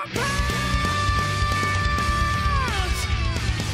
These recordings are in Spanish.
my pain!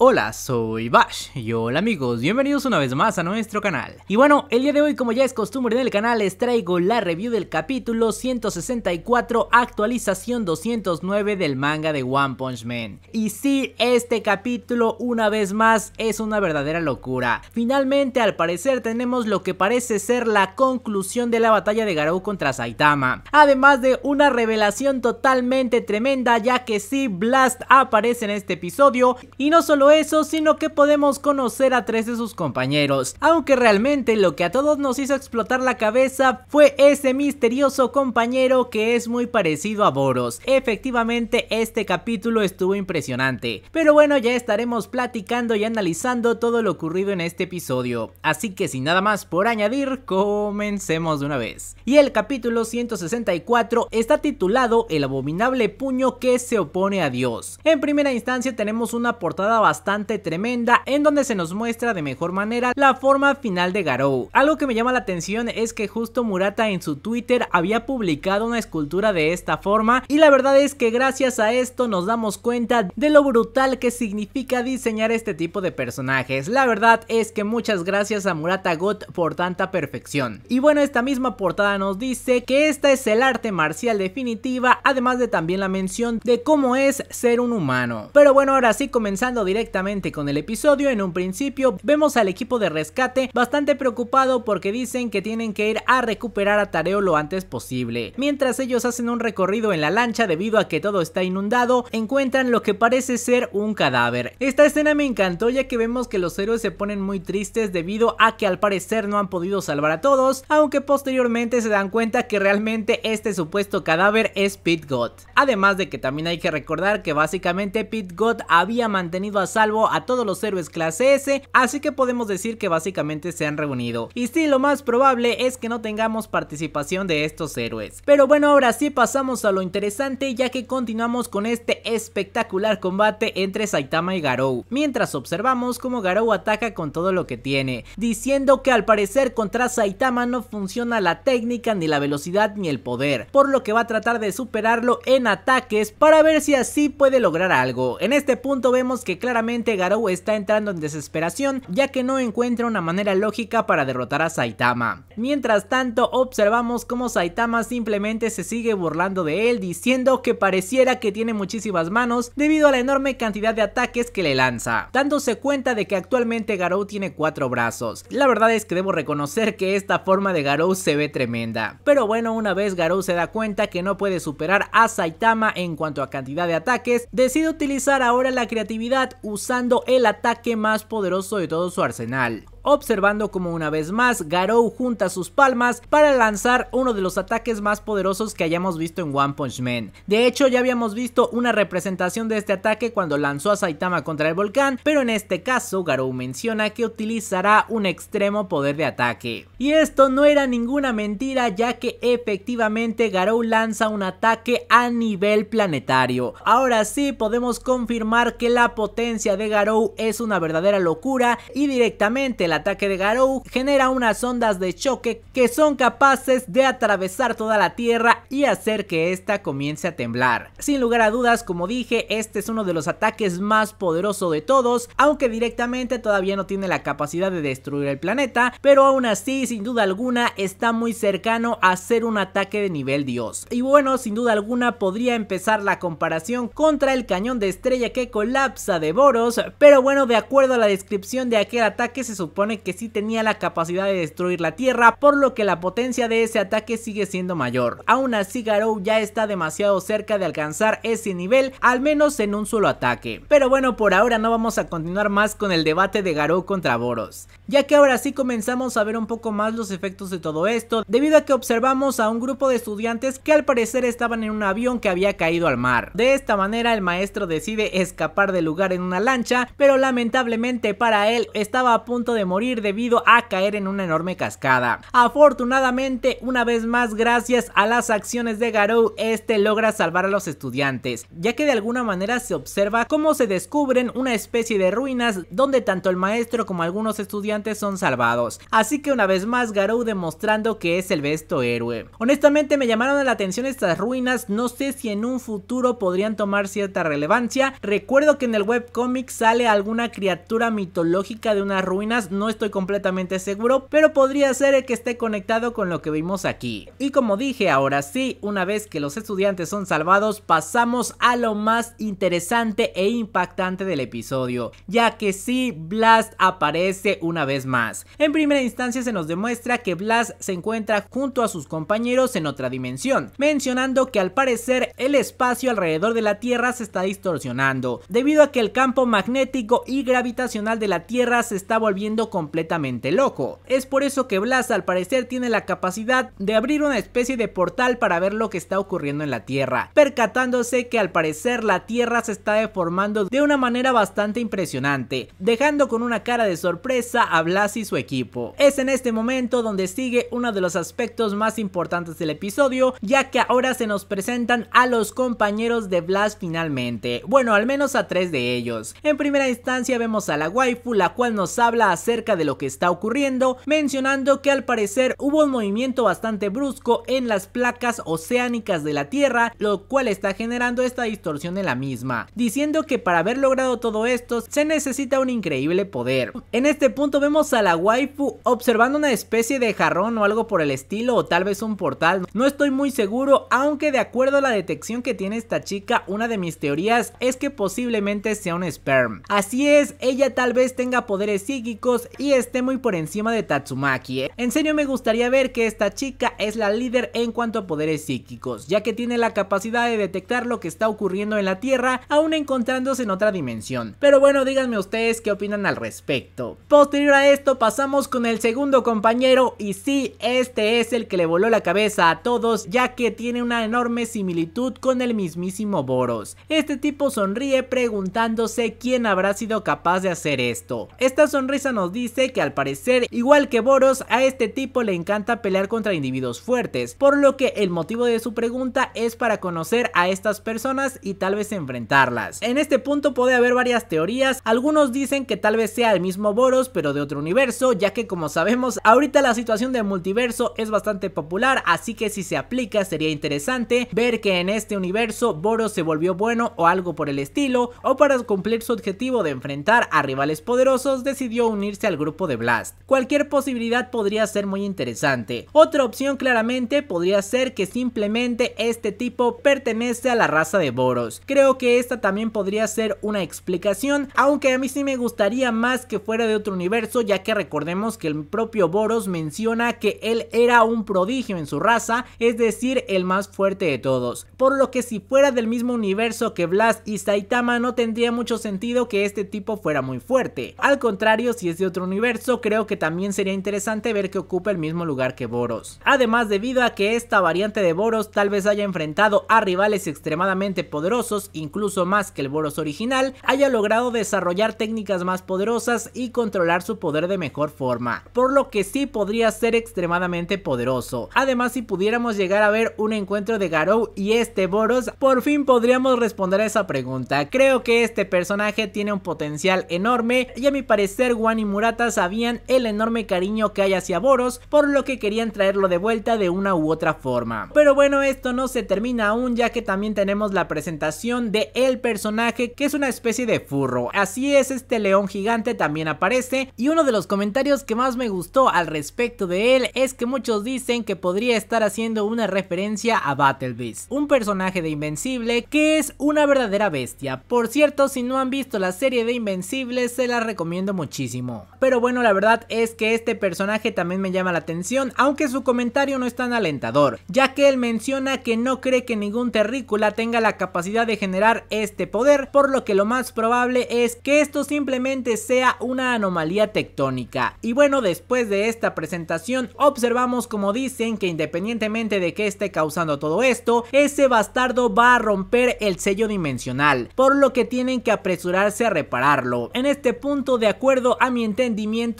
Hola, soy Bash y hola amigos, bienvenidos una vez más a nuestro canal. Y bueno, el día de hoy como ya es costumbre en el canal les traigo la review del capítulo 164 actualización 209 del manga de One Punch Man. Y sí, este capítulo una vez más es una verdadera locura. Finalmente al parecer tenemos lo que parece ser la conclusión de la batalla de Garou contra Saitama. Además de una revelación totalmente tremenda ya que sí, Blast aparece en este episodio y no solo eso, sino que podemos conocer a tres de sus compañeros, aunque realmente lo que a todos nos hizo explotar la cabeza fue ese misterioso compañero que es muy parecido a Boros. Efectivamente este capítulo estuvo impresionante, pero bueno ya estaremos platicando y analizando todo lo ocurrido en este episodio, así que sin nada más por añadir, comencemos de una vez. Y el capítulo 164 está titulado El abominable puño que se opone a Dios. En primera instancia tenemos una portada bastante bastante tremenda en donde se nos muestra de mejor manera la forma final de Garou. Algo que me llama la atención es que justo Murata en su Twitter había publicado una escultura de esta forma y la verdad es que gracias a esto nos damos cuenta de lo brutal que significa diseñar este tipo de personajes. La verdad es que muchas gracias a Murata God por tanta perfección. Y bueno, esta misma portada nos dice que esta es el arte marcial definitiva, además de también la mención de cómo es ser un humano. Pero bueno, ahora sí comenzando directamente con el episodio, en un principio vemos al equipo de rescate bastante preocupado porque dicen que tienen que ir a recuperar a Tareo lo antes posible. Mientras ellos hacen un recorrido en la lancha debido a que todo está inundado, encuentran lo que parece ser un cadáver. Esta escena me encantó ya que vemos que los héroes se ponen muy tristes debido a que al parecer no han podido salvar a todos, aunque posteriormente se dan cuenta que realmente este supuesto cadáver es Pit God. Además de que también hay que recordar que básicamente Pit God había mantenido a salvo a todos los héroes clase S, así que podemos decir que básicamente se han reunido. Y sí, lo más probable es que no tengamos participación de estos héroes. Pero bueno, ahora sí pasamos a lo interesante ya que continuamos con este espectacular combate entre Saitama y Garou, mientras observamos cómo Garou ataca con todo lo que tiene, diciendo que al parecer contra Saitama no funciona la técnica ni la velocidad ni el poder, por lo que va a tratar de superarlo en ataques para ver si así puede lograr algo. En este punto vemos que claramente Garou está entrando en desesperación ya que no encuentra una manera lógica para derrotar a Saitama. Mientras tanto observamos cómo Saitama simplemente se sigue burlando de él diciendo que pareciera que tiene muchísimas manos debido a la enorme cantidad de ataques que le lanza, dándose cuenta de que actualmente Garou tiene cuatro brazos. La verdad es que debo reconocer que esta forma de Garou se ve tremenda. Pero bueno, una vez Garou se da cuenta que no puede superar a Saitama en cuanto a cantidad de ataques, decide utilizar ahora la creatividad usando el ataque más poderoso de todo su arsenal observando como una vez más Garou junta sus palmas para lanzar uno de los ataques más poderosos que hayamos visto en One Punch Man. De hecho ya habíamos visto una representación de este ataque cuando lanzó a Saitama contra el volcán, pero en este caso Garou menciona que utilizará un extremo poder de ataque. Y esto no era ninguna mentira ya que efectivamente Garou lanza un ataque a nivel planetario. Ahora sí podemos confirmar que la potencia de Garou es una verdadera locura y directamente la ataque de Garou genera unas ondas de choque que son capaces de atravesar toda la tierra y hacer que ésta comience a temblar. Sin lugar a dudas, como dije, este es uno de los ataques más poderosos de todos, aunque directamente todavía no tiene la capacidad de destruir el planeta, pero aún así, sin duda alguna, está muy cercano a ser un ataque de nivel dios. Y bueno, sin duda alguna podría empezar la comparación contra el cañón de estrella que colapsa de Boros, pero bueno, de acuerdo a la descripción de aquel ataque se supone que sí tenía la capacidad de destruir la Tierra, por lo que la potencia de ese ataque sigue siendo mayor. Aún así Garou ya está demasiado cerca de alcanzar ese nivel, al menos en un solo ataque. Pero bueno, por ahora no vamos a continuar más con el debate de Garou contra Boros, ya que ahora sí comenzamos a ver un poco más los efectos de todo esto, debido a que observamos a un grupo de estudiantes que al parecer estaban en un avión que había caído al mar. De esta manera el maestro decide escapar del lugar en una lancha, pero lamentablemente para él estaba a punto de morir debido a caer en una enorme cascada. Afortunadamente, una vez más gracias a las acciones de Garou, este logra salvar a los estudiantes, ya que de alguna manera se observa cómo se descubren una especie de ruinas donde tanto el maestro como algunos estudiantes son salvados. Así que una vez más Garou demostrando que es el besto héroe. Honestamente me llamaron la atención estas ruinas, no sé si en un futuro podrían tomar cierta relevancia. Recuerdo que en el webcómic sale alguna criatura mitológica de unas ruinas, no estoy completamente seguro, pero podría ser el que esté conectado con lo que vimos aquí. Y como dije, ahora sí, una vez que los estudiantes son salvados, pasamos a lo más interesante e impactante del episodio, ya que sí, Blast aparece una vez más. En primera instancia se nos demuestra que Blast se encuentra junto a sus compañeros en otra dimensión, mencionando que al parecer el espacio alrededor de la Tierra se está distorsionando, debido a que el campo magnético y gravitacional de la Tierra se está volviendo completamente loco. Es por eso que Blas al parecer tiene la capacidad de abrir una especie de portal para ver lo que está ocurriendo en la Tierra, percatándose que al parecer la Tierra se está deformando de una manera bastante impresionante, dejando con una cara de sorpresa a Blas y su equipo. Es en este momento donde sigue uno de los aspectos más importantes del episodio, ya que ahora se nos presentan a los compañeros de Blas finalmente, bueno al menos a tres de ellos. En primera instancia vemos a la waifu la cual nos habla acerca de lo que está ocurriendo, mencionando que al parecer hubo un movimiento bastante brusco en las placas oceánicas de la Tierra, lo cual está generando esta distorsión en la misma, diciendo que para haber logrado todo esto se necesita un increíble poder. En este punto vemos a la waifu observando una especie de jarrón o algo por el estilo o tal vez un portal, no estoy muy seguro, aunque de acuerdo a la detección que tiene esta chica, una de mis teorías es que posiblemente sea un sperm. Así es, ella tal vez tenga poderes psíquicos y esté muy por encima de Tatsumaki. ¿eh? En serio me gustaría ver que esta chica es la líder en cuanto a poderes psíquicos, ya que tiene la capacidad de detectar lo que está ocurriendo en la Tierra aún encontrándose en otra dimensión. Pero bueno, díganme ustedes qué opinan al respecto. Posterior a esto pasamos con el segundo compañero y sí, este es el que le voló la cabeza a todos ya que tiene una enorme similitud con el mismísimo Boros. Este tipo sonríe preguntándose quién habrá sido capaz de hacer esto. Esta sonrisa nos dice dice que al parecer, igual que Boros, a este tipo le encanta pelear contra individuos fuertes, por lo que el motivo de su pregunta es para conocer a estas personas y tal vez enfrentarlas. En este punto puede haber varias teorías, algunos dicen que tal vez sea el mismo Boros pero de otro universo, ya que como sabemos, ahorita la situación del multiverso es bastante popular, así que si se aplica sería interesante ver que en este universo Boros se volvió bueno o algo por el estilo, o para cumplir su objetivo de enfrentar a rivales poderosos decidió unirse al grupo de Blast. Cualquier posibilidad podría ser muy interesante. Otra opción claramente podría ser que simplemente este tipo pertenece a la raza de Boros. Creo que esta también podría ser una explicación, aunque a mí sí me gustaría más que fuera de otro universo, ya que recordemos que el propio Boros menciona que él era un prodigio en su raza, es decir, el más fuerte de todos. Por lo que si fuera del mismo universo que Blast y Saitama no tendría mucho sentido que este tipo fuera muy fuerte. Al contrario, si es de otro universo, creo que también sería interesante ver que ocupa el mismo lugar que Boros. Además, debido a que esta variante de Boros tal vez haya enfrentado a rivales extremadamente poderosos, incluso más que el Boros original, haya logrado desarrollar técnicas más poderosas y controlar su poder de mejor forma, por lo que sí podría ser extremadamente poderoso. Además, si pudiéramos llegar a ver un encuentro de Garou y este Boros, por fin podríamos responder a esa pregunta. Creo que este personaje tiene un potencial enorme y a mi parecer Wani sabían el enorme cariño que hay hacia Boros, por lo que querían traerlo de vuelta de una u otra forma. Pero bueno, esto no se termina aún ya que también tenemos la presentación de el personaje que es una especie de furro. Así es, este león gigante también aparece y uno de los comentarios que más me gustó al respecto de él es que muchos dicen que podría estar haciendo una referencia a Battle Beast, un personaje de Invencible que es una verdadera bestia. Por cierto, si no han visto la serie de Invencible se la recomiendo muchísimo. Pero bueno, la verdad es que este personaje también me llama la atención, aunque su comentario no es tan alentador, ya que él menciona que no cree que ningún terrícola tenga la capacidad de generar este poder, por lo que lo más probable es que esto simplemente sea una anomalía tectónica. Y bueno, después de esta presentación observamos como dicen que independientemente de que esté causando todo esto, ese bastardo va a romper el sello dimensional, por lo que tienen que apresurarse a repararlo. En este punto, de acuerdo a mi entendimiento,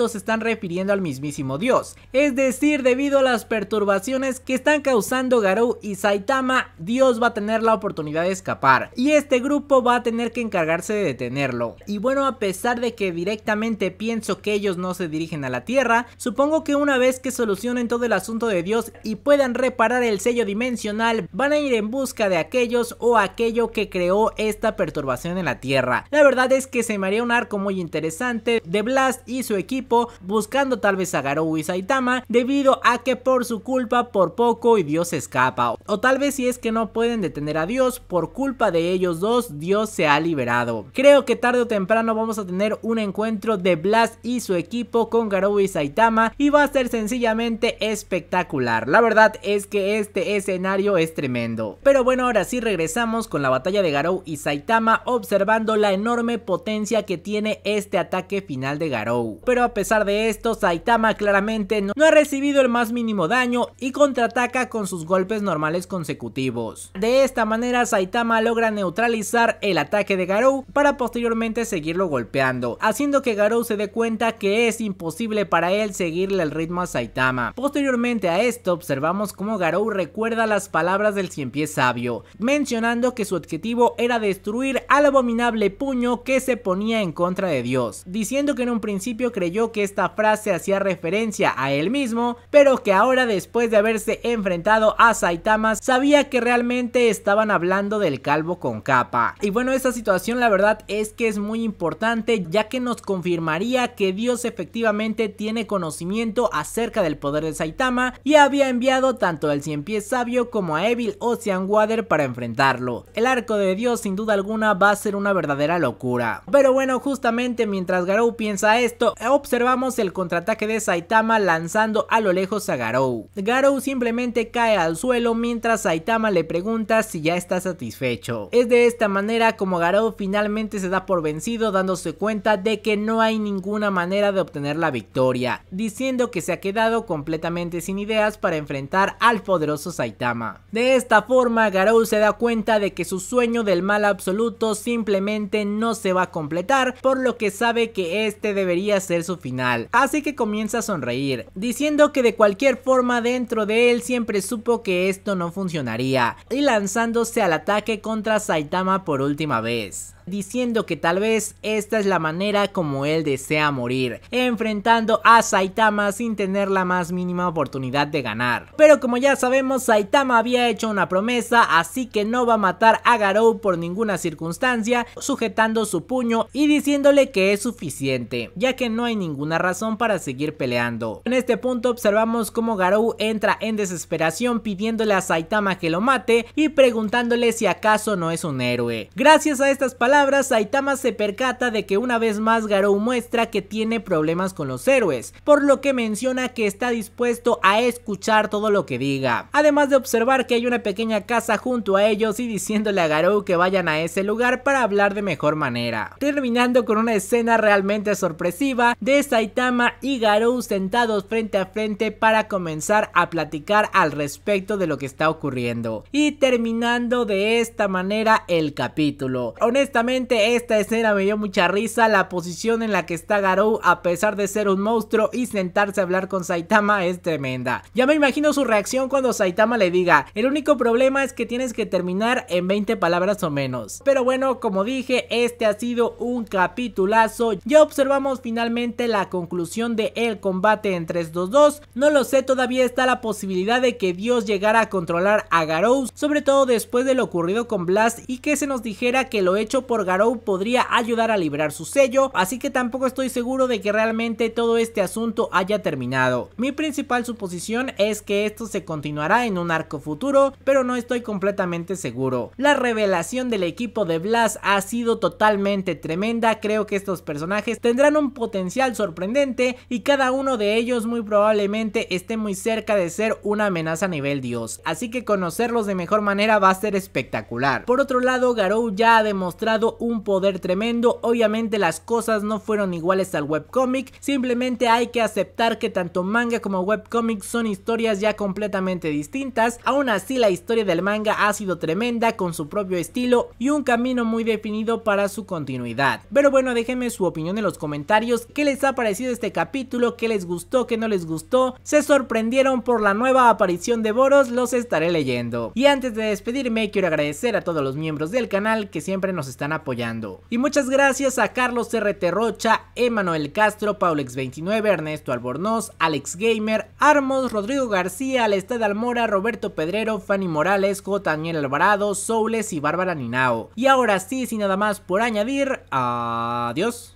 se están refiriendo al mismísimo dios, es decir, debido a las perturbaciones que están causando Garou y Saitama, Dios va a tener la oportunidad de escapar y este grupo va a tener que encargarse de detenerlo. Y bueno, a pesar de que directamente pienso que ellos no se dirigen a la Tierra, supongo que una vez que solucionen todo el asunto de Dios y puedan reparar el sello dimensional, van a ir en busca de aquellos o aquello que creó esta perturbación en la Tierra. La verdad es que se me haría un arco muy interesante de Blast y y su equipo buscando tal vez a Garou y Saitama debido a que por su culpa por poco y Dios escapa. O tal vez si es que no pueden detener a Dios, por culpa de ellos dos Dios se ha liberado. Creo que tarde o temprano vamos a tener un encuentro de Blast y su equipo con Garou y Saitama y va a ser sencillamente espectacular. La verdad es que este escenario es tremendo. Pero bueno, ahora sí regresamos con la batalla de Garou y Saitama observando la enorme potencia que tiene este ataque final de Garou. Pero a pesar de esto, Saitama claramente no ha recibido el más mínimo daño y contraataca con sus golpes normales consecutivos. De esta manera, Saitama logra neutralizar el ataque de Garou para posteriormente seguirlo golpeando, haciendo que Garou se dé cuenta que es imposible para él seguirle el ritmo a Saitama. Posteriormente a esto, observamos cómo Garou recuerda las palabras del cien pies sabio, mencionando que su objetivo era destruir al abominable puño que se ponía en contra de Dios, diciendo que en un principio creyó que esta frase hacía referencia a él mismo, pero que ahora después de haberse enfrentado a Saitama sabía que realmente estaban hablando del calvo con capa. Y bueno, esta situación la verdad es que es muy importante ya que nos confirmaría que Dios efectivamente tiene conocimiento acerca del poder de Saitama y había enviado tanto al cien pies sabio como a Evil Ocean Water para enfrentarlo. El arco de Dios sin duda alguna va a ser una verdadera locura. Pero bueno, justamente mientras Garou piensa esto, eh, observamos el contraataque de Saitama lanzando a lo lejos a Garou. Garou simplemente cae al suelo mientras Saitama le pregunta si ya está satisfecho. Es de esta manera como Garou finalmente se da por vencido dándose cuenta de que no hay ninguna manera de obtener la victoria, diciendo que se ha quedado completamente sin ideas para enfrentar al poderoso Saitama. De esta forma Garou se da cuenta de que su sueño del mal absoluto simplemente no se va a completar, por lo que sabe que este debería ser su final. Así que comienza a sonreír, diciendo que de cualquier forma dentro de él siempre supo que esto no funcionaría, y lanzándose al ataque contra Saitama por última vez diciendo que tal vez esta es la manera como él desea morir, enfrentando a Saitama sin tener la más mínima oportunidad de ganar. Pero como ya sabemos, Saitama había hecho una promesa, así que no va a matar a Garou por ninguna circunstancia, sujetando su puño y diciéndole que es suficiente, ya que no hay ninguna razón para seguir peleando. En este punto observamos cómo Garou entra en desesperación pidiéndole a Saitama que lo mate y preguntándole si acaso no es un héroe. Gracias a estas palabras, Saitama se percata de que una vez más Garou muestra que tiene problemas con los héroes, por lo que menciona que está dispuesto a escuchar todo lo que diga. Además de observar que hay una pequeña casa junto a ellos y diciéndole a Garou que vayan a ese lugar para hablar de mejor manera. Terminando con una escena realmente sorpresiva de Saitama y Garou sentados frente a frente para comenzar a platicar al respecto de lo que está ocurriendo. Y terminando de esta manera el capítulo. Honestamente esta escena me dio mucha risa, la posición en la que está Garou a pesar de ser un monstruo y sentarse a hablar con Saitama es tremenda. Ya me imagino su reacción cuando Saitama le diga, el único problema es que tienes que terminar en 20 palabras o menos. Pero bueno, como dije, este ha sido un capitulazo, ya observamos finalmente la conclusión de el combate entre estos dos, no lo sé, todavía está la posibilidad de que Dios llegara a controlar a Garou, sobre todo después de lo ocurrido con Blast y que se nos dijera que lo hecho por Garou podría ayudar a liberar su sello, así que tampoco estoy seguro de que realmente todo este asunto haya terminado. Mi principal suposición es que esto se continuará en un arco futuro, pero no estoy completamente seguro. La revelación del equipo de Blast ha sido totalmente tremenda, creo que estos personajes tendrán un potencial sorprendente y cada uno de ellos muy probablemente esté muy cerca de ser una amenaza a nivel dios, así que conocerlos de mejor manera va a ser espectacular. Por otro lado, Garou ya ha demostrado un poder tremendo, obviamente las cosas no fueron iguales al webcomic, simplemente hay que aceptar que tanto manga como webcomic son historias ya completamente distintas, aún así la historia del manga ha sido tremenda con su propio estilo y un camino muy definido para su continuidad. Pero bueno, déjenme su opinión en los comentarios, qué les ha parecido este capítulo, qué les gustó, qué no les gustó, se sorprendieron por la nueva aparición de Boros, los estaré leyendo. Y antes de despedirme, quiero agradecer a todos los miembros del canal que siempre nos están apoyando. Y muchas gracias a Carlos RT Rocha, Emanuel Castro, Paulex29, Ernesto Albornoz, Alex Gamer, Armos, Rodrigo García, Alestad Almora, Roberto Pedrero, Fanny Morales, J. Alvarado, Soules y Bárbara Ninao. Y ahora sí, sin nada más por añadir, adiós.